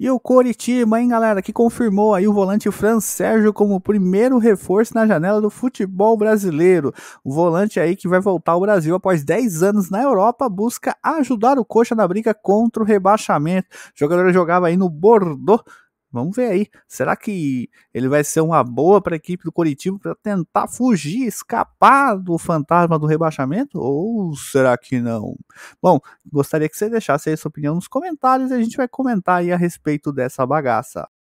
E o Coritiba, hein, galera, que confirmou aí o volante Fran Sérgio como primeiro reforço na janela do futebol brasileiro. O volante aí que vai voltar ao Brasil após 10 anos na Europa, busca ajudar o Coxa na briga contra o rebaixamento. O jogador jogava aí no Bordeaux Vamos ver aí. Será que ele vai ser uma boa para a equipe do Coritiba para tentar fugir, escapar do fantasma do rebaixamento? Ou será que não? Bom, gostaria que você deixasse aí sua opinião nos comentários e a gente vai comentar aí a respeito dessa bagaça.